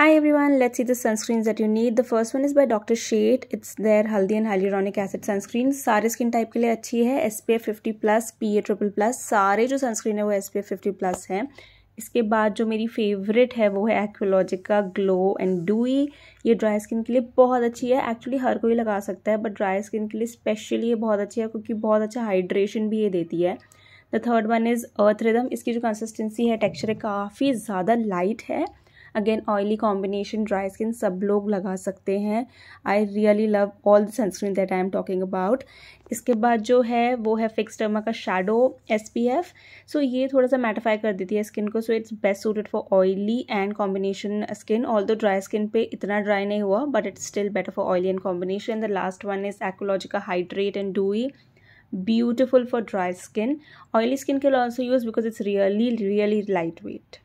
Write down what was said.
Hi everyone, let's see the sunscreens that you need. The first one is by Dr. Shade. It's their Haldi and Hyaluronic Acid sunscreen. सारे skin type के लिए अच्छी है S P F fifty plus P A triple plus सारे जो sunscreen है वो S P F fifty plus है इसके बाद जो मेरी फेवरेट है वो है एक्वोलॉजिक ग्लो एंड डूई ये ड्राई स्किन के लिए बहुत अच्छी है एक्चुअली हर कोई लगा सकता है बट ड्राई स्किन के लिए स्पेशली ये बहुत अच्छी है क्योंकि बहुत अच्छा हाइड्रेशन भी ये देती है the third one is Earth Rhythm इसकी जो कंसिस्टेंसी है टेक्सचर काफ़ी ज़्यादा लाइट है again oily combination dry skin सब लोग लगा सकते हैं I really love all the sunscreen that I am talking about इसके बाद जो है वो है फिक्स टर्मा का shadow S P F so ये थोड़ा सा मैटिफाई कर देती है स्किन को so it's best suited for oily and combination skin although dry skin पे इतना ड्राई नहीं हुआ but it's still better for oily and combination the last one is Aqualogica hydrate and dewy beautiful for dry skin oily skin can also use because it's really really light wait